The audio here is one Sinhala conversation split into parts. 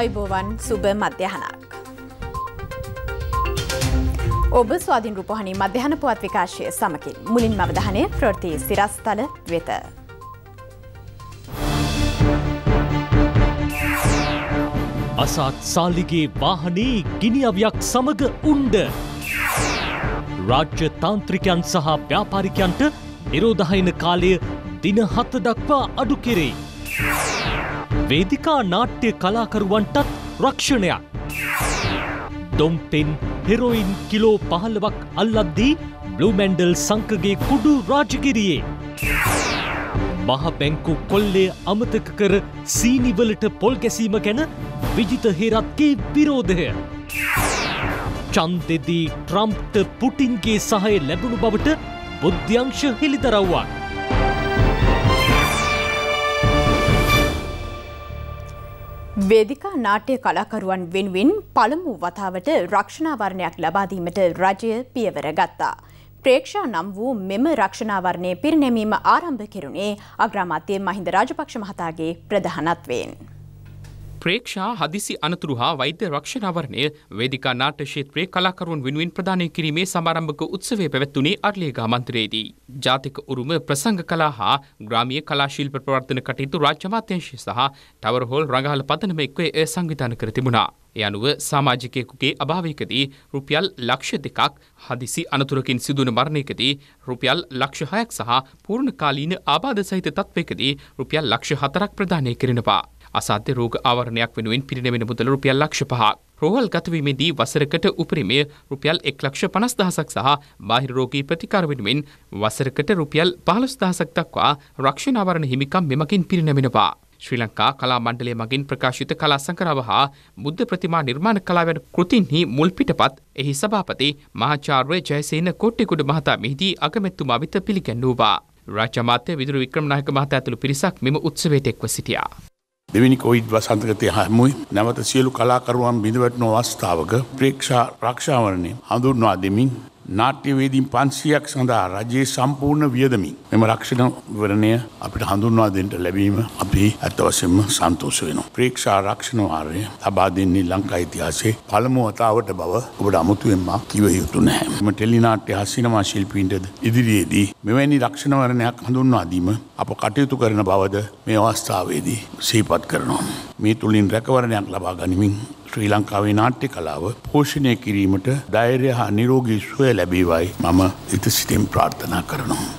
අයිබෝවන් සුබ මධ්‍යහනක්. ඔබ ස්වාධින් රූපහණි මධ්‍යහන පුවත් විකාශය සමකින් මුලින් මවදහනය ප්‍රෘති සිරස්ථල වෙත. අසාත් සාලිගේ වාහනේ ගිනි අවයක් සමග උන්ඩ. රාජ්‍ය තාන්ත්‍රිකයන් සහ ව්‍යාපාරිකයන්ට නිරෝධහයන කාලය දින හත දක්වා අඩු කෙරේ. වේදිකා නාට්‍ය කලාකරුවන්ටත් රක්ෂණයක්. ඩොම්පෙන් හෙරොයින් කිලෝ පහළවක් අල්ලද්දී බ්ලුමැන්ඩල් සංකගේ කුඩු රාජකිරයේ. මහබැංකු කොල්ලේ අමතක කර සීනිවලට පොල් ගැසීම ගැන විජිත හේරත්ගේ විරෝධය. චන්දෙදී ට්‍රම්ප්ට පුටින්ගේ සහය ලැබුණු බවට බුද්ධ්‍යංශ හෙළිදරව්වා. වේදිකා නාට්‍ය කලාකරුවන් වෙනුවෙන් පළමු වතාවට රක්ෂණාවරණයක් ලබාදීමට රජය පියවර ගත්තා. ප්‍රේක්ෂා නම් වූ මෙම රක්ෂණාවරණය පිරිනැමීම ආරම්භ කෙරුණේ අග්‍රාමාත්‍ය මහින්ද රාජපක්ෂ මහතාගේ ප්‍රධානත්වයෙන්. ප්‍රේක්ෂා හදිසි අනතුරු හා වෛද්‍ය රක්ෂණාවරණය වේදිකා නාට්‍ය ක්ෂේත්‍රයේ කලාකරුවන් වෙනුවෙන් ප්‍රදානය කිරීමේ සමාරම්භක උත්සවය පැවැත්වුණේ අරලියගා මන්ත්‍රයේදී. ජාතික උරුම ප්‍රසංග කලා හා ග්‍රාමීය කලා ශිල්ප ප්‍රවර්ධන කටයුතු රාජ්‍ය අමාත්‍යාංශය සහ ටවර් හෝල් රඟහල පදනම එක්වේ එය සංවිධාන කර තිබුණා. ඒ අනුව සමාජිකයෙකුගේ අභාවයකදී රුපියල් ලක්ෂ දෙකක් හදිසි අනතුරකින් සිදුවන මරණයකදී රුපියල් ලක්ෂ හයක් සහ පූර්ණකාලීන ආබාධ සහිත තත්ත්වයකදී රුපියල් ලක්ෂ හතරක් ප්‍රදානය කරනවා. අසාධ්‍ය රෝග ආවරණයක් වෙනුවෙන් පිරිනැමෙන මුදල රුපියල් ලක්ෂ පහක්. රෝහල් ගතවීමේදී වසරකට උපරිමය රුපියල් එක් ලක්ෂ පනස් දහසක් සහ බාහිර රෝගී ප්‍රතිකාර වෙනුවෙන් වසරකට රුපියල් පහළොස් දහසක් දක්වා රක්ෂණ ආවරණ හිමිකම් මෙමකින් පිරිනැමෙනවා. ශ්‍රී ලංකා කලා මණ්ඩලය මගින් ප්‍රකාශිත කලා සංකරාව හා බුද්ධ ප්‍රතිමා නිර්මාණ කලාවන කෘතින්හි මුල් පිටපත් එහි සභාපති මහාචාර්ය ජයසේන කොට්ටෙකුඩ මහතා මෙහිදී අගමැතුමා විත පිළිගැන්වූවා. රාජමාත්‍ය විදුර වික්‍රමනායක මහතා ඇතුළු පිරිසක් මෙම උත්සවයට එක්ව සිටියා. දෙවිනි කොයිඩ් වසන්තකතය හැමුයි නැවත සියලු කලාකරුවන් බිඳවැටන අවස්ථාවක ප්‍රේක්ෂා රක්ෂාවරණය හඳුන්වා දෙමින් නාට්‍යවේදීන් පන්සියක් සඳහා රජයේ සම්පූර්ණ වියදමින් මෙම රක්ෂණ වරණය අපිට හඳුන්වා දෙන්නට ලැබීම අපි ඇත්තවසෙන්ම සන්තෝෂ වෙනවා. ප්‍රේක්ෂා රක්ෂණ වාරය ලබා දෙන්නේ ලංකා ඉතිහාසයේ පළමු වතාවට බව ඔබට අමුතුවෙන්ම කිව යුතු නැහැ. මෙම ටෙලිනාට්‍ය හා සිනමා ශිල්පීන්ටද ඉදිරියේදී මෙවැනි රක්ෂණ වරණයක් හඳුන්වා දීම අප කටයුතු කරන බවද මේ අවස්ථාවේදී සිහිපත් කරනවා. මේ තුළින් රැකවරණයක් ලබා ගනිමින් ශ්‍රී ලංකාවේ නාට්‍ය කලාව පෝෂණය කිරීමට ධෛර්ය හා නිරෝගී සුවය ලැබීවයි මම ඉතිසිතින් ප්‍රාර්ථනා කරනවා.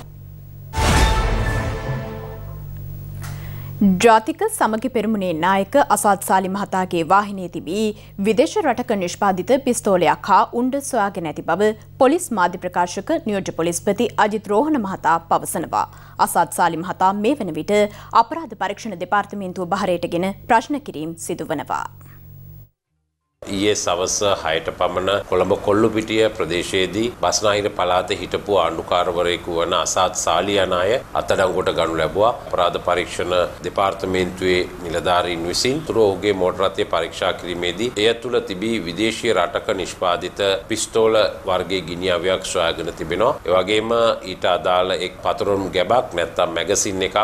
ජාතික සමගි පෙරමුණේ නායක අසත් සාලි මහතාගේ වාහිනයේ තිබී විදේශ රටක නිෂ්පාදිත පිස්තෝලයක් හා උණ්ඩ සොයාගෙන ඇති බව පොලිස් මාධ්‍ය ප්‍රකාශක නියෝජ්‍ය පොලිස්පති අජිත් රෝහණ මහතා පවසනවා. අසත් සාලි මහතා මේ වන විට අපරාධ පරීක්ෂණ දෙපාර්තමේන්තුව බහරයටගෙන ප්‍රශ්න කිරීම් සිදුවනවා. ඊයේ සවස 6ට පමණ කොළඹ කොල්ලුපිටිය ප්‍රදේශයේදී බස්නාහිර පළාතේ හිටපු ආණ්ඩුකාරවරයෙකු වන අසාත් සාලියානාය අත්අඩංගුවට ගනු ලැබුවා. අපරාධ පරීක්ෂණ දෙපාර්තමේන්තුවේ නිලධාරීන් විසින් තුර ඔහුගේ මෝටර රථය පරීක්ෂා කිරීමේදී එය තුළ තිබී විදේශීය රටක නිෂ්පාදිත පිස්තෝල වර්ගයේ ගිනි අවයක් සොයාගෙන තිබෙනවා. ඒ වගේම ඊට අදාළ එක් පතරුම් ගැබක් නැත්නම් මැගසින් එකක්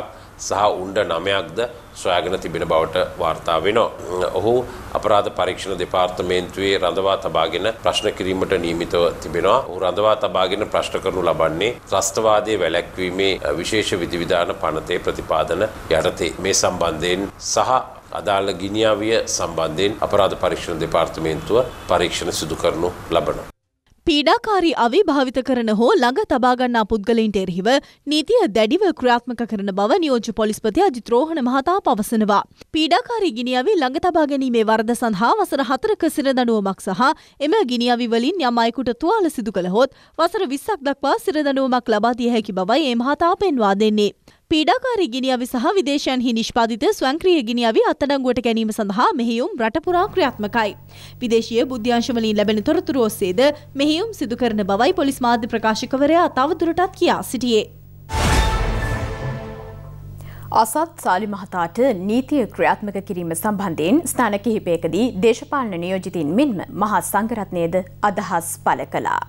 සහ උණ්ඩ නමයක්ද සොයාගෙන තිබෙන බවට වාර්තා වෙනවා. ඔහු අපරාධ පරීක්ෂණ දෙපාර්තමේන්තුවේ රඳවා තබාගෙන ප්‍රශ්න කිරීමට නියමිතව තිබෙනවා. ඔහු රඳවා තබාගෙන ප්‍රශ්න කරනු ලබන්නේ ත්‍රස්තවාදයේ වැළැක්වීමේ විශේෂ විධිවිධාන පනතේ ප්‍රතිපාදන යටතේ මේ සම්බන්ධයෙන් සහ අදාළ ගිනියාවිය සම්බන්ධයෙන් අපරාධ පරීක්ෂණ දෙපාර්තමේන්තුව පරීක්ෂණ සිදු කරනු ලබනවා. පීඩාකාරී අවි භාවිත කරන හෝ ළඟ තබාගන්නා පුද්ගලයින්ට එරහිව නීතිය දැඩිව ක්‍රියාත්මක කරන බව නියෝජ්‍ය පොලිස්පති අජිත් රෝහණ මහතා පවසනවා. පීඩාකාරී ගිනියවි ළඟ තබා ගැනීමේ වරද සඳහා වසර හතරක සිර දනුවමක් සහ එම ගිනියවි වලින් යම් අයෙකුට තුවාල සිදු කළහොත් වසර 20ක් දක්වා සිර දනුවමක් ලබා දිය හැකි බවයි ඒ මහතා පෙන්වා දෙන්නේ. පීඩාකාරී ගිනිියවි සහ විදේශයන්හි නිෂ්පාධිත ස්වංක්‍රිය ගිනිියවි අත්තඩංගුවට ගැනීම සඳහා මෙහියුම් රටපුරා ක්‍රියාත්මකයි. විදේශය බුද්‍යංශවලින් ලැබෙන තොරතුරු ඔස්සේද මෙහියුම් සිදුකරන බවයි පොලිස් මාධ්‍ය ප්‍රකාශකවරයා තවදුරටත් කියා සිටියේ. අසත් සාලි මහතාට නීතිය ක්‍රියාත්මක කිරීම සම්බන්ධයෙන් ස්ථාන කිහිපයකදී දේශපාලන නියෝජිතින් මෙන්ම මහත් සංගරත්නයද අදහස් පල කළා.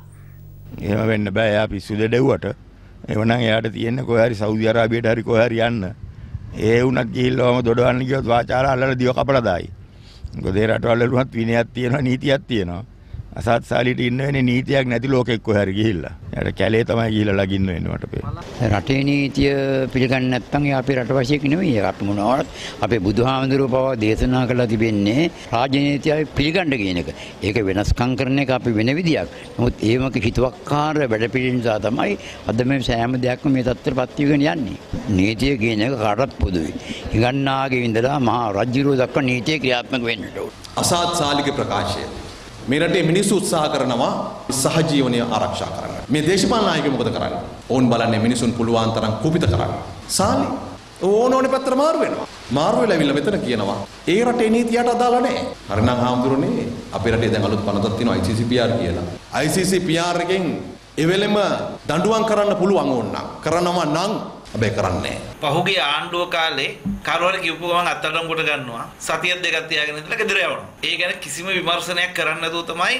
ඒවා වෙන්න බෑ යා පිස්සු දෙඩෙව්වට එවනම් එයාට තියෙන්නේ කොහේ හරි සෞදි අරාබියට හරි කොහේ හරි යන්න. ඒ වුණත් ගිහිල්ලාම දොඩවන්න ගියොත් වාචාල අල්ලලා දිව කපලා දායි. මොකද ඒ රටවල් වලුණත් විනයක් තියෙනවා නීතියක් තියෙනවා. අසත්සාලීට ඉන්න වෙන්නේ නීතියක් නැති ලෝකෙක කොහරි ගිහිල්ලා. එයාට කැලේ තමයි ගිහිල්ලා ලගින්න වෙන්නේ මට පේන්නේ. රටේ නීතිය පිළිගන්නේ නැත්නම් එයා අපේ රට වාසියෙක් නෙවෙයි. අපි මොනවාවත් අපේ බුදුහාමුදුරුවෝ පවා දේශනා කළා තිබෙන්නේ රාජ්‍ය නීතිය පිළිගන්න කියන එක. ඒක වෙනස්කම් කරන එක අපි වෙන විදියක්. නමුත් ඒමක හිතුවක්කාර වැඩපිළිවෙල නිසා තමයි අද මේ සෑම දෙයක්ම මේ තත්ත්වයටපත් වීගෙන යන්නේ. නීතිය කියන එක කාටවත් පොදුයි. ඉගන්නාගේ ඉඳලා මහා රජ්ජුරුව දක්වා නීතිය ක්‍රියාත්මක වෙන්නට ඕන. අසත්සාලික ප්‍රකාශය මේ රටේ මිනිස්සු උත්සාහ කරනවා සහජීවනය ආරක්ෂා කරන්න. මේ දේශපාලන නායකයෝ මොකද කරන්නේ? ඕන් බලන්නේ මිනිසුන් පුළුවන් තරම් කුපිත කරන්න. සාලි ඕන ඕනේ පැත්තට මාරු වෙනවා. මාරු වෙලා ඇවිල්ලා මෙතන කියනවා ඒ රටේ නීතියට අදාළ නැහැ. හරිනම් හාමුදුරනේ අපේ රටේ දැන් අලුත් පනතක් තියෙනවා ICCPR කියලා. ICCPR එකෙන් එවෙලෙම දඬුවම් කරන්න පුළුවන් ඕන නම් කරනවා නම් හැබැයි කරන්නේ පහුගිය ආණ්ඩුව කාලේ කරුවර කිව්ව ගමන් අත්තටම කොට ගන්නවා සතිය දෙකක් තියාගෙන ඉඳලා ගෙදර යවනවා. ඒ ගැන කිසිම විමර්ශනයක් කරන්නේ නැතුව තමයි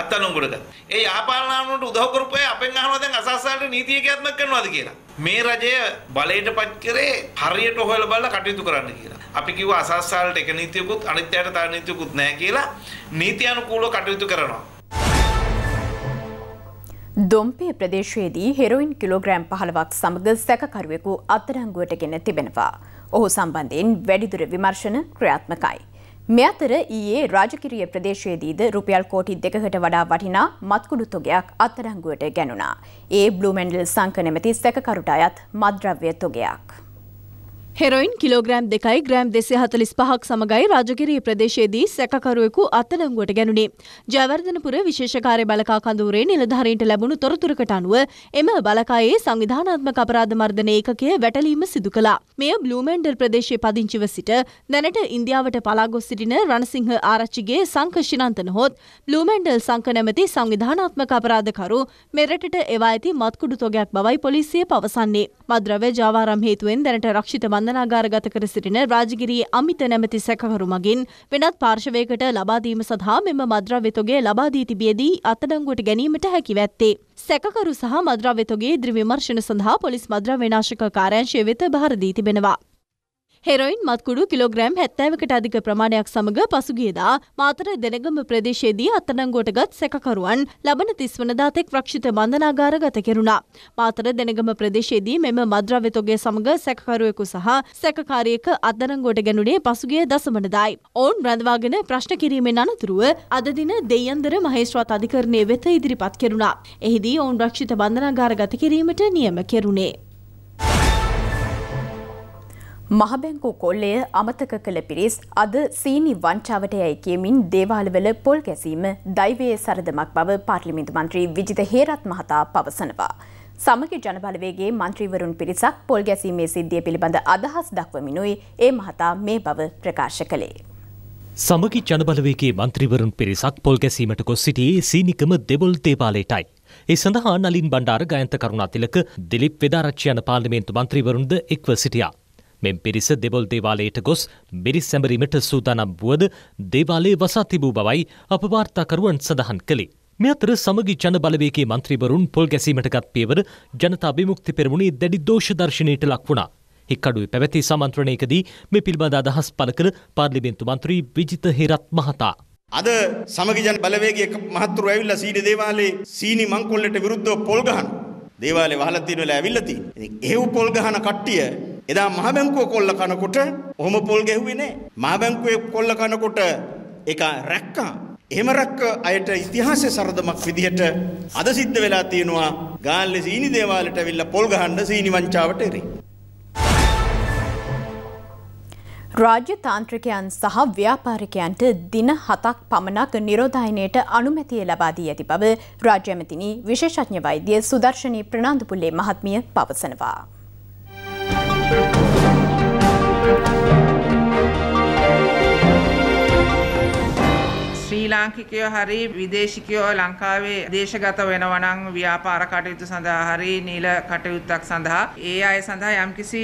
අත්තටම කොට ගත්තේ. ඒ යාපාලනාවන්ට උදව් කරපු අය අපෙන් අහනවා දැන් අසස්සාලට නීතිය ක්‍රියාත්මක කරනවාද කියලා. මේ රජය බලයට පත් කරේ හරියට හොයලා බලලා කටයුතු කරන්න කියලා. අපි කිව්වා අසස්සාලට එක නීතියකුත් අනිත් යට තව නීතියකුත් නැහැ කියලා නීති අනුකූලව කටයුතු කරනවා. දොම්පේ ප්‍රදේශයේදී හෙරොයින් කිලෝග්‍රෑම් පහළවක් සමඟ සැකකරුවෙකු අත්තරංගුවට ගෙන තිබෙනවා. ඔහු සම්බන්ධයෙන් වැඩිදුර විමර්ශන ක්‍රියාත්මකයි. මෙ අතර ඊයේ රාජකිරිය ප්‍රදේශයේදීද රුපියල් කෝටි දෙකකට වඩා වටිනා මත්කුඩු තොගයක් අත්තරංගුවට ගැනුණා. ඒ බ්ලූමැන්ඩල් සංක නැමැති සැකකරුට අයත් මද්‍රව්‍ය තොගයක්. හෙරොයින් කිලෝග්‍රෑම් දෙකයි ග්‍රෑම් දෙසේ හතලිස් පහක් සමඟයි රාජගිරී ප්‍රදේශයේදී සැකකරුවෙකු අත්තඩංගුවට ගැනුණේ. ජයවර්ධනපුර විශේෂකාරය බලකා කඳුරේ නිලධාරීන්ට ලැබුණු තොරතුරකට අනුව එම බලකායේ සංවිධානාත්මක අපරාධ මර්ධන ඒකකය වැටලීම සිදු කළා. මෙය බ්ලූමෙන්ඩල් ප්‍රදේශයේ පදිංචිව සිට දැනට ඉන්දියාවට පලාගොස් සිටින රණසිංහ ආරච්චිගේ සංක ශිනන්තන හොත් බ්ලූමෙන්ඩල් සංක නැමැති සංවිධානාත්මක අපරාධකරු මෙරටට එවා ඇති මත්කුඩු තොගයක් බවයි පොලිසිය පවසන්නේ. මද්‍රව්‍ය ජාවාරම් හේතුවෙන් දැනට රක්ෂිත බන්ධනාගාරගත කර සිටින රාජගිරියේ අමිත නැමැති සැකකරු මගින් වෙනත් පාර්ශවයකට ලබාදීම සඳහා මෙම මද්‍රව්‍යතොගේ ලබාදී තිබියදී අත්අඩංගුවට ගැනීමට හැකි වැත්තේ. සැකකරු සහ මද්‍රව්‍යතොගේ ද්‍රව්‍ය විමර්ශන සඳහා පොලිස් මද්‍රව්‍යනාශක කාර්යාංශය වෙත භාර දී තිබෙනවා. හෙරොයින් මත්කුඩු කිලෝග්‍රෑම් හැත්තෑවකට අධික ප්‍රමාණයක් සමඟ පසුගියදා මාතර දෙනගම ප්‍රදේශයේදී අත්තනංගෝටගත් සැකකරුවන් ලබන තිස්වනදාතෙක් රක්ෂිත බන්ධනාගාර ගත කෙරුණා. මාතර දෙනගම ප්‍රදේශයේදී මෙම මද්‍රව්‍යතොගේ සමඟ සැකකරුවෙකු සහ සැකකාරයෙක අත්දනංගෝට ගැනුනේ පසුගිය දසමනදායි. ඔවුන් රැඳවාගෙන ප්‍රශ්න කිරීමෙන් අනතුරුව අද දින දෙයන්දර මහේස්ත්‍රාත් අධිකරණය වෙත ඉදිරිපත් කෙරුණා. එහිදී ඔවුන් රක්ෂිත බන්ධනාගාර ගත කිරීමට නියම කෙරුණේ. මහබැංකු කොල්ලය අමතක කළ පිරිස් අද සීනි වංචාවට යැයි කියමින් දේවාලවල පොල් ගැසීම දෛවයේ සරදමක් බව පාර්ලිමින්තු මන්ත්‍රී විජිත හේරත් මහතා පවසනවා. සමග ජනබලවේගේ මන්ත්‍රීවරුන් පිරිසක් පොල් ගැසීමේ සිද්ධිය පිළිබඳ අදහස් දක්වමිනුයි ඒ මහතා මේ බව ප්‍රකාශ කළේ. සමගි ජනබලවේගේ මන්ත්‍රීවරුන් පිරිසක් පොල් ගැසීමට ගොස් සිටියේ සීනිකම දෙබොල් දේවාලයටයි. ඒ සඳහා නලින් බණ්ඩාර ගයන්ත කරුණාතිලක දිලිප් වෙදාරච්චි යන පාර්ලිමේන්තු මන්ත්‍රීවරුන්ද එක්ව සිටියා. මෙම පිරිස දෙවොල් දේවාලයට ගොස් මිරිස් සැඹරීමට සූදානම් වුවද දේවාලයේ වසා තිබූ බවයි අපවාර්තාකරුවන් සඳහන් කළේ. මේ අතර සමගි ජන බලවේගේ මන්ත්‍රීවරුන් පොල් ගැසීමට ගත් පියවර ජනතා විමුක්ති පෙරමුණේ දැඩි දෝෂ දර්ශනයට ලක් වුණා. හික්කඩුවේ පැවැති සමන්ත්‍රණයකදී මේ පිළිබඳ අදහස් පළ කළ පාර්ලිමේන්තු මන්ත්‍රී විජිත හේරත් මහතා. අද සමගි ජන බලවේගයේ මහතුරු ඇවිල්ලා සීනි දේවාලේ සීනි මංකොල්ලට විරුද්ධව පොල් ගහන. දේවාලේ වහලා තියෙන වෙලාව ඇවිල්ලා තියෙන. ඉතින් එහෙව් පොල් ගහන කට්ටිය එදා මහ බැංකුව කොල්ල කනකොට ඔහොම පොල් ගැහුවේ නෑ. මහ බැංකුවේ කොල්ල කනකොට ඒක රැක්කා. එහෙම රැක්ක අයට ඉතිහාසයේ සරදමක් විදිහට අද සිද්ධ වෙලා තියෙනවා ගාල්ලේ සීනි දේවාලයට ඇවිල්ලා පොල් ගහන්න සීනි වංචාවට එරේ. රාජ්‍ය තාන්ත්‍රිකයන් සහ ව්‍යාපාරිකයන්ට දින හතක් පමණක් නිරෝධායනයට අනුමැතිය ලබා දී ඇති බව රාජ්‍යමතිනි විශේෂඥ වෛද්‍ය සුදර්ශනී ප්‍රනාන්දුපුල්ලේ මහත්මිය පවසනවා. ශ්‍රී ලාංකිකයෝ හරි විදේශිකයෝ ලංකාවේ දේශගත වෙනවනම් ව්‍යාපාර කටයුතු සඳහා හරි නිල කටයුත්තක් සඳහා ඒ අය සඳහා යම්කිසි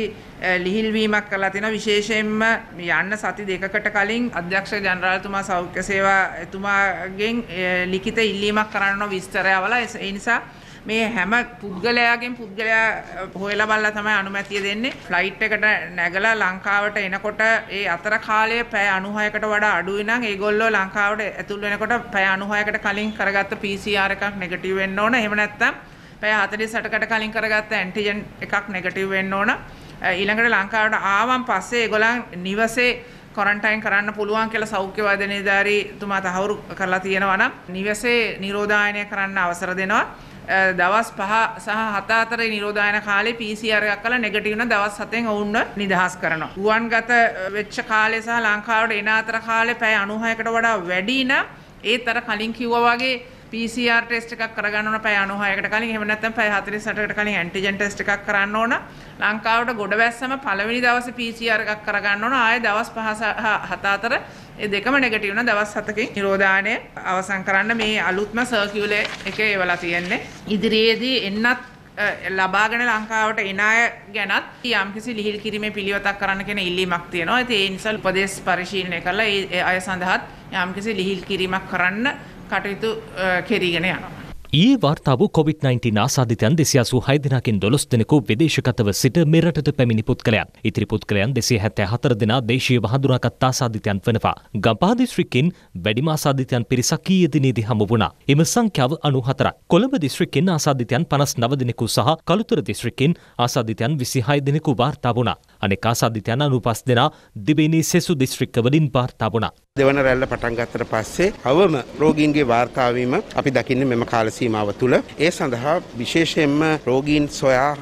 ලිහිල්වීමක් කළා තියෙනවා විශේෂයෙන්ම යන්න සති දෙකකට කලින් අධ්‍යක්ෂ ජනරාල්තුමා සෞඛ්‍ය සේවා එතුමාගෙන් ලිඛිත ඉල්ලීමක් කරන්න විස්තරයවල ඒ නිසා මේ හැම පුද්ගලයාගෙන් පුද්ගලයා හොයලා බලලා තමයි අනුමැතිය දෙන්නේ. ෆ්ලයිට් එකට නැගලා ලංකාවට එනකොට ඒ අතර කාලය පැය 96කට වඩා අඩුයි නම් ඒගොල්ලෝ ලංකාවට ඇතුල් වෙනකොට පැය 96කට කලින් කරගත්ත PCR එකක් නෙගටිව් වෙන්න ඕන. එහෙම නැත්නම් පැය 48කට කලින් කරගත්ත ඇන්ටිජන් එකක් නෙගටිව් වෙන්න ඕන. ඊළඟට ලංකාවට ආවන් පස්සේ ඒගොල්ලන් නිවසේ කොරන්ටයින් කරන්න පුළුවන් කියලා සෞඛ්‍යවාද නිලධාරීතුමා තහවුරු කරලා තියෙනවා නම් නිවසේ නිරෝධායනය කරන්න අවසර දෙනවා. දවස් 5 සහ 7 අතරේ නිරෝධායන කාලේ PCR එකක් කළා නෙගටිව් වුණ දවස් 7ෙන් ඔවුන්ව නිදහස් කරනවා. ගුවන්ගත වෙච්ච කාලේ සහ ලංකාවට එන අතර කාලේ පැය 96කට වඩා වැඩි න ඒතර කලින් කිව්වා වගේ PCR ටෙස්ට් එකක් කරගන්න ඕන පැය 96කට කලින් එහෙම නැත්නම් පැය 48කට කලින් ඇන්ටිජන් ටෙස්ට් එකක් කරන්න ඕන ලංකාවට ගොඩ බැස්සම පළවෙනි දවසේ PCR එකක් කරගන්න ඕන ආයේ දවස් 5 7 අතර ඒ දෙකම නෙගටිව් වෙන දවස් 7කින් නිරෝධාණය අවසන් කරන්න මේ අලුත්ම සර්කියුලේ එකේ එවලා තියෙන්නේ ඉදිරියේදී එන්නත් ලබාගෙන ලංකාවට එන අය ගැනත් යම්කිසි ලිහිල් කිරීමේ පිළිවෙතක් කරන්න කෙන ඉල්ලීමක් තියෙනවා. ඉතින් ඒ නිසා උපදේශ පරිශීලනය කරලා ඒ අය සඳහාත් යම්කිසි ලිහිල් කිරීමක් කරන්න කටයුතු කෙරීගෙන යනවා. ඒ වර්තාව COොVID-19 ආසාධිතයන් දෙසියාසූ හයදිනකින් දොළොස් දෙනෙකු විදේශකතව සිට මෙරටට පැමිණි පුද්ගලයන් ඉතිරි පුද්ගලයන් දෙසේ හැත්තෑ හතර දෙනා දේශීය වහඳුනාකත් ආසාධිතයන් වනවා. ගම්පාදිශ්‍රිකින් වැඩිම ආසාධිතයන් පිරිසක් ඊයේදිනේදී හමු වුණා. එම සංඛ්‍යාව අනු හතරක්. කොළඹ දිස්ත්‍රික්කෙන් ආසාධිතයන් පනස් නව දෙනෙකු සහ කළුතර දිස්ත්‍රික්කෙන් ආසාධිතයන් විසි හය දෙනෙකු වාර්තා වුණා. අනෙක් ආසාධිතයන් අනුපස් දෙනා දෙබෙනී සෙසු දිස්ත්‍රික්කවලින් වාර්තා වුණා. දෙවන රැල්ල පටන් ගත්තට පස්සේ අවම රෝගීන්ගේ වාර්තාවීම අපි දකින්නේ මෙම කාල සීමාව තුළ. ඒ සඳහා විශේෂයෙන්ම රෝගීන් සොයා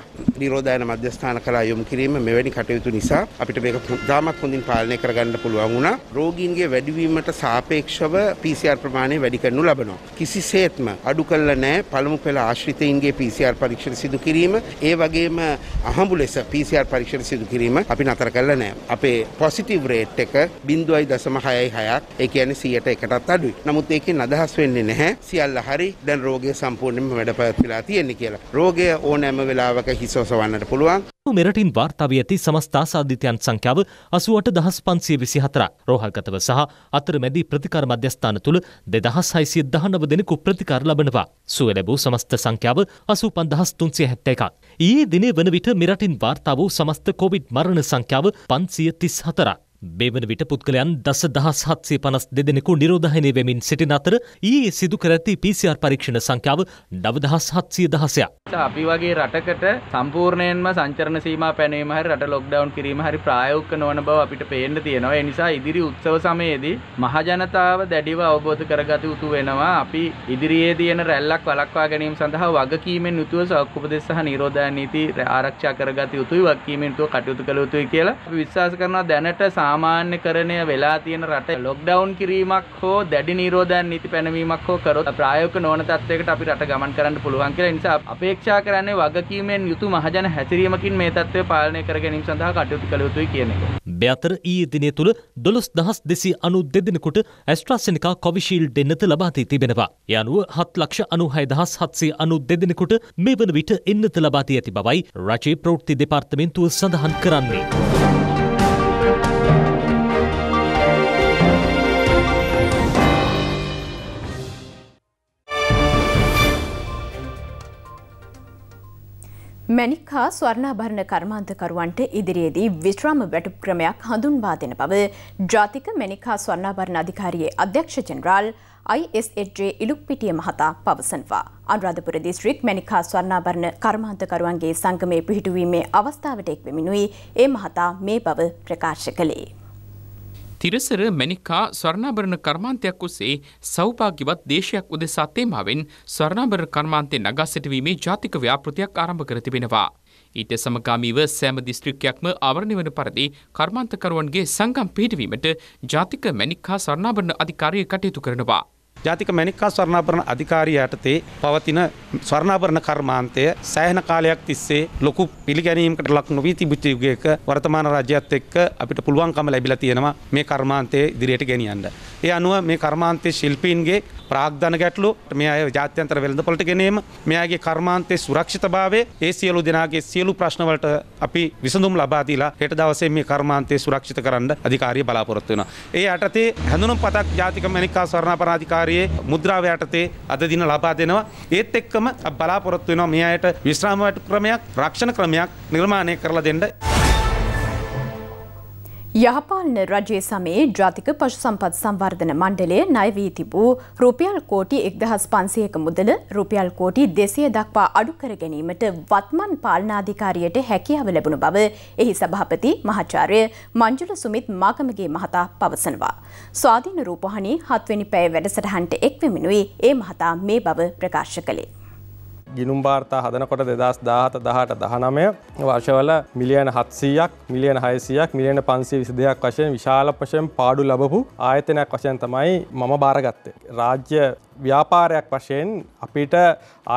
නිරෝධායන මධ්‍යස්ථාන කලා යොමු කිරීම මෙවැනි කටයුතු නිසා අපිට මේක තාමත් හොඳින් පාලනය කරගන්න පුළුවන් වුණා. රෝගීන්ගේ වැඩිවීමට සාපේක්ෂව PCR ප්‍රමාණය වැඩි කරනු ලබනවා. කිසිසේත්ම අඩු කළ නෑ පළමු පෙළ ආශ්‍රිතයින්ගේ PCR පරීක්ෂණ සිදු කිරීම, ඒ වගේම අහඹු ලෙස PCR පරීක්ෂණ සිදු කිරීම කිරීම අපි නතර කළ නෑ. අපේ පොසිටිව් රේට් එක බිඳුවයි දසම හයයි හයක් ඒ කියන්නේ 100ට එකටත් අඩුයි. නමුත් ඒකෙන් අදහස් වෙන්නේ නැහැ සියල්ල හරි දැන් රෝගය සම්පූර්ණයෙන්ම වැඩ පැවැත්ලා තියෙන්නේ කියලා. රෝගය ඕනෑම වෙලාවක හිස් ඔසවන්නට පුළුවන්. මෙරටින් වාර්තාාවී ඇති සමස්ථාසාධිතයන් සංඛ්‍යාව අසුවට දහස් පන්සිය විසි හතර රෝහල්ගතව සහ අතර මැදී ප්‍රතිකාර මධ්‍යස්ථාන තුළ දෙදහස් හයිසිය දහනව දෙනෙකු ප්‍රතිකාර ලබනවා. සුව ලැබූ සමස්ත සංඛ්‍යාව අසූ පන්දහස් තුන්සිය හැත්ත එකක්. ඒ දිනේ වන විට මෙරටින් වාර්තා වූ සමස්ත කොවිඩ් මරණ සංඛ්‍යාව පන්සිය තිස් හතරක්. බේවන විට පුද්ගලයන් දස දහස් හත්සේ පනස් දෙදෙනෙකු නිරෝධහනය වෙමින් සිටින අතර ඒ සිදු කරඇති පිසිR පරීක්ෂණ සංඛ්‍යාව නවදහස් හත්සිය දහසය. අපි වගේ රටකට සම්පූර්ණයෙන්ම සංචරණ සීම පැනීම හරි රට ලොක්ඩවන් කිරීම හරි ප්‍රායෝක්ක නොවන බව අපිට පේන්න තියෙනවා එනිසා ඉදිරි උත්සව සමයේදී මහජනතාව දැඩිව අවබෝධ කරගත යුතු වෙනවා අපි ඉදිරියේ තියෙන රැල්ලක් වලක්වා ගැනීම සඳහා වගකීමෙන් යුතුව සෞඛ්‍යපදෙස් සහ නිරෝධය නීති ආරක්ෂා කරගත යුතුයි වගකීමෙන් යුතුව කටයුතු කළ යුතුයි කියලා අපි විශ්වාස කරනවා දැනට සා සාමාන්‍යකරණය වෙලා තියෙන රට ලොක්ඩවුන් කිරීමක් හෝ දැඩි නිරෝධයන් නීති පැනවීමක් හෝ කරොත් ප්‍රායෝගික නොවන තත්වයකට අපි රට ගමන් කරන්න පුළුවන් කියලා නිසා අපේක්ෂා කරන්නේ වගකීමෙන් යුතු මහජන හැසිරීමකින් මේ තත්ත්වය පාලනය කර ගැනීම සඳහා කටයුතු කළ යුතුයි කියන එක. බ්‍යතර ඊයේ දිනය තුළ දොළොස් දහස් දෙසි අනු දෙදෙනකුට ඇස්ට්‍රස්සනිකා කොවිශීල් දෙන්නත ලබාදී තිබෙනවා. ඒ අනුව හත් ලක්ෂ අනුහය දහස් හත්සේ අනු දෙදෙනකුට මේ වන විට එන්නත ලබාදී ඇති බවයි රජයේ ප්‍රවෘත්ති දෙපාර්තමෙන්තුව සඳහන් කරන්නේ. මැනික් හා ස්වර්ණාභරණ කර්මාන්තකරුවන්ට ඉදිරියේදී විශ්‍රාම වැටුප් ක්‍රමයක් හඳුන්වා දෙන බව ජාතික මැනික් හා ස්වර්ණාභරණ අධිකාරියේ අධ්‍යක්ෂ ජෙනරාල් ISHJ ඉලුක්පිටිය මහතා පවසනවා. අනුරාධපුර දිස්ත්‍රික් මැනික් හා ස්වර්ණාභරණ කර්මාන්තකරුවන්ගේ සංගමයේ පිහිටුවීමේ අවස්ථාවට එක් වෙමිනුයි ඒ මහතා මේ බව ප්‍රකාශ කළේ. තිරසර මැනිකා ස්වර්ණාභරණ කර්මාන්තයක් ඔස්සේ සෞභාග්‍යවත් දේශයක් උදෙසා තේමාවෙන් ස්වර්ණාභරණ කර්මාන්තේ නගා සිටීමේ ජාතික ව්‍යාපෘතියක් ආරම්භ කර තිබෙනවා. ඊට සමගාමීව සෑම දිස්ත්‍රික්කයක්ම ආවරණය වන පරිදි කර්මාන්තකරුවන්ගේ සංගම් පිහිටවීමට ජාතික මැනිකා ස්වර්ණාභරණ අධිකාරිය කටයුතු කරනවා. ජාතික මැණික්කා ස්වර්ණාභරණ අධිකාරිය යටතේ පවතින ස්වර්ණාභරණ කර්මාන්තය සෑහෙන කාලයක් තිස්සේ ලොකු පිළිගැනීමකට ලක් නොවී තිබිච්ච යුගයක වර්තමාන රජයත් එක්ක අපිට පුළුවන්කම ලැබිලා තියෙනවා මේ කර්මාන්තය ඉදිරියට ගෙනියන්න. ඒ අනුව මේ කර්මාන්තයේ ශිල්පීන්ගේ ප්‍රාග්ධන ගැටලු මේ අය ජාත්‍යන්තර වෙළඳපොළට ගෙනීම මේ අයගේ කර්මාන්තයේ සුරක්ෂිතභාවය ඒ සියලු දෙනාගේ සියලු ප්‍රශ්න වලට අපි විසඳුම් ලබා දීලා හෙට දවසේ මේ කර්මාන්තය සුරක්ෂිත කරන්න අධිකාරිය බලාපොරොත්තු වෙනවා. ඒ යටතේ හැඳුනුම් පතක් ජාතික මැණික්කා ස්වර්ණාභරණ අධිකාරිය කාර්යයේ මුද්‍රාව යටතේ අද දින ලබා දෙනවා. ඒත් එක්කම බලාපොරොත්තු වෙනවා මේ අයට විශ්‍රාම ක්‍රමයක්, රක්ෂණ ක්‍රමයක් නිර්මාණය කරලා දෙන්න. යහපාලන රජයේ සමයේ ජාතික පශු සම්පත් සංවර්ධන මණ්ඩලය ණය වී තිබූ රුපියල් කෝටි 1500ක මුදල රුපියල් කෝටි 200 දක්වා අඩු කර ගැනීමට වත්මන් පාලනාධිකාරියට හැකියාව ලැබුණු බව එහි සභාපති මහාචාර්ය මංජුල සුමිත් මාගමගේ මහතා පවසනවා. ස්වාධීන රූපවාහිනී 7 වෙනි පැය වැඩසටහනට එක්වෙමිනුයි ඒ මහතා මේ බව ප්‍රකාශ කළේ. ගිනුම් භාර්තා හදනකොට දෙදස් දාහත දහට දහනමය වර්ෂවල මිලියන හත්සීයක් මිලියන හයසියක් මිලියන පන්සේ විසි දෙයක් වශයෙන් විශාල පශයෙන් පාඩු ලබපු ආයතනයක් වශයෙන් තමයි මම භාරගත්තේ. රාජ්‍ය ව්‍යාපාරයක් වශයෙන් අපිට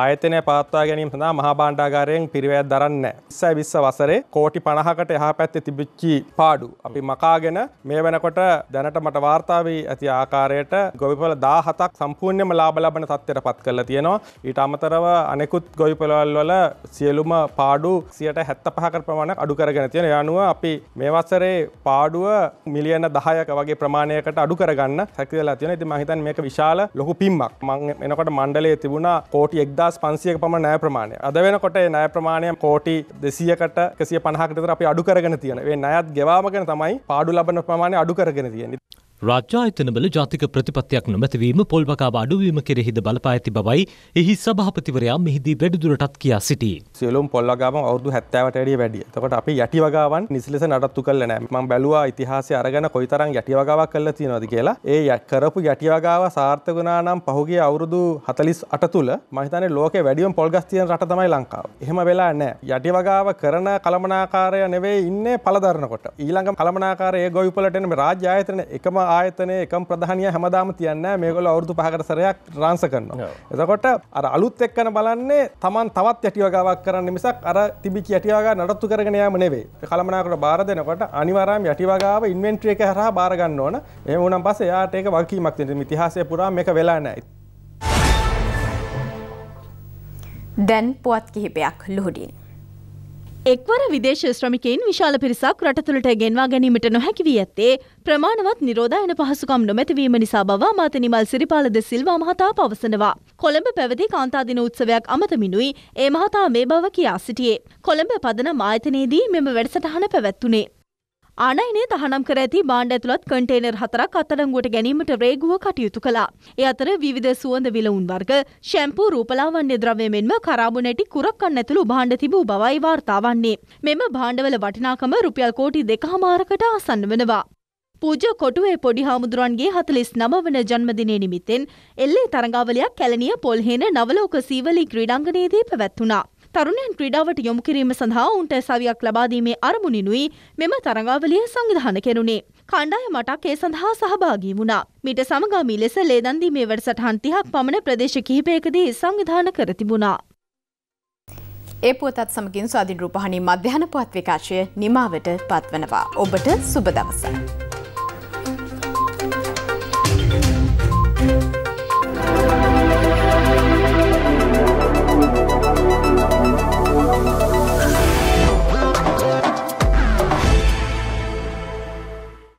ආයතනය පාත්වා ගැනීම සඳහා මහා බාණ්ඩාගාරයෙන් පිරිවැත් දරන්න. සෑ විස්ස වසරේ කෝටි පණහකට එහා පැත්තේ තිබිච්චි පාඩු. අපි මකාගෙන මේ වෙනකොට දැනට මට වාර්තාාවී ඇති ආකාරයට ගොවිපල දාහතක් සම්පූර්ණයම ලාබ ලබන තත්වයට පත් කරලා තියෙනවා. ඊට අමතරව අනෙකුත් ගොවිපලවල් වල සියලුම පාඩු සියට හැත්ත පහකර ප්‍රමාණක් අඩුකරගෙන තියෙන යනුව අපි මේ වසරේ පාඩුව මිලියන දහයක වගේ ප්‍රමාණයකට අඩු කරගන්න හැකිවලා තියෙන ඉති මහිතන් මේක විශාල ලොකු පිම්මක්. මං එනකොට මණ්ඩලේ තිබුණ කෝටි එක්දස් පන්සියක පම නෑ ප්‍රමාණය අද වෙනකොට නෑ ප්‍රමාණය කෝටි දෙසියකට කසිය පහකටතර අපි අඩුකරගෙන තියෙනවේ නයත් ගෙවාමගෙන තමයි පාඩු ලබන ප්‍රමාණය අඩුකරගෙන තියෙන රාජ්‍යායතනවල ජාතික ප්‍රතිපත්තියක් නොමැතිවීම පොල්වකාව අඩුවීම කෙරෙහිද බලපා ඇති බවයි එහි සභාපතිවරයා මෙහිදී වැඩිදුරටත් කියා සිටී. සියලුම් පොල්වගාම අවුරුදු 70ට වැඩිය වැඩි. එතකොට අපි යටි වගාවන් නිසිලෙස නඩත්තු කළේ නැහැ. මම බැලුවා ඉතිහාසය අරගෙන කොයිතරම් යටි වගාවක් කළා තියෙනවද කියලා. ඒ කරපු යටි වගාව සාර්ථක වුණා නම් පහුගිය අවුරුදු 48 තුල මම හිතන්නේ ලෝකේ වැඩිම පොල් ගස් තියෙන රට තමයි ලංකාව. එහෙම වෙලා නැහැ. යටි වගාව කරන කලමනාකාරය නෙවෙයි ඉන්නේ පළදරනකොට. ඊළඟ කලමනාකාරය ඒ ගොවිපලට එන රාජ්‍ය ආයතන එකම ආයතනය එකම් ප්‍රධානය හැමදාම තියන්න මේගොල අවුදු පහකට සරයක් රාන්ස කරනවා. එතකොට අර අලුත් එක්කන බලන්නේ තමන් තවත් යටිවගාවක් කරන්න මිසක් අර තිබිචි යටිවාග නඩත්තු කරගෙන යාම නෙවේ කළමනාකට බාර දෙනකොට අනිවාරාම යටිවගාව ඉන්වෙන්ට්‍රිය එක හර බාරගන්න ඕන එම උනම් පස යාට ඒක වකීමක් තිෙන ඉතිහාසය පුරා එක වෙලා නෑ. දැන් පුවත් කිහිපයක් ලොහඩින්. එක්වර විදේශ ශ්‍රමිකයින් විශාල පිරිසක් රටතුළට ගෙන්වා ගැනීමට නොහැකි වී ඇත්තේ ප්‍රමාණවත් නිරෝධායන පහසුකම් නොමැතිවීම නිසා බව අමාත නිමල් සිරිපාලද සිල්වා මහතා පවසනවා. කොළඹ පැවති කාන්තාදින උත්සවයක් අමතමිනුයි ඒ මහතා මේ බව කියා සිටියේ. කොළඹ පදන මායතනයේදී මෙම වැඩසටහන පැවැත්වුණේ. ආනයිනේ තහනම් කර ඇති බාණ්ඩ ඇතුළත් කන්ටේනර් හතරක් අත්අඩංගුවට ගැනීමට රේගුව කටයුතු කළා. ඒ අතර විවිධ සුවඳ විලවුන් වර්ග, ෂැම්පූ රූපලාවන්‍ය ද්‍රව්‍ය මෙන්ම කරාබුනැටි කුරක්කන් ඇතුළු භාණ්ඩ තිබූ බවයි වාර්තා වන්නේ. මෙම භාණ්ඩවල වටිනාකම රුපියල් කෝටි දෙකහමාරකට ආසන්න වෙනවා. පූජ කොටුවේ පොඩි හාමුදුරුවන්ගේ හතලිස් නම වන ජන්මදිනය නිමිත්තෙන් එල්ලේ තරඟාවලයක් කැලනිය පොල්හෙන නවලෝක සීවලි ක්‍රීඩංගනයේදී පැවැත්වුණා. තරුණයන් ක්‍රීඩාවට යොමු කිරීම සඳහා උන්ට සවියක් ලබාදීමේ අරමුණිනුයි මෙම තරඟාවලිය සංවිධාන කෙරුණේ. කණ්ඩායම මටක් ඒ සඳහා සහභාගී වුණා. මීට සමගාමී ලෙස ලේදන්දීමේ වැඩසටහන් 30ක් පමණ ප්‍රදේශ කිහිපයකදී සංවිධාන කර තිබුණා. ඒ පුවතත් සමගින් ස්වාධීන් රූපහානි මධ්‍යහන පුවත් විකාශය නිමාවට පත්වනවා. ඔබට සුබ දවසක්.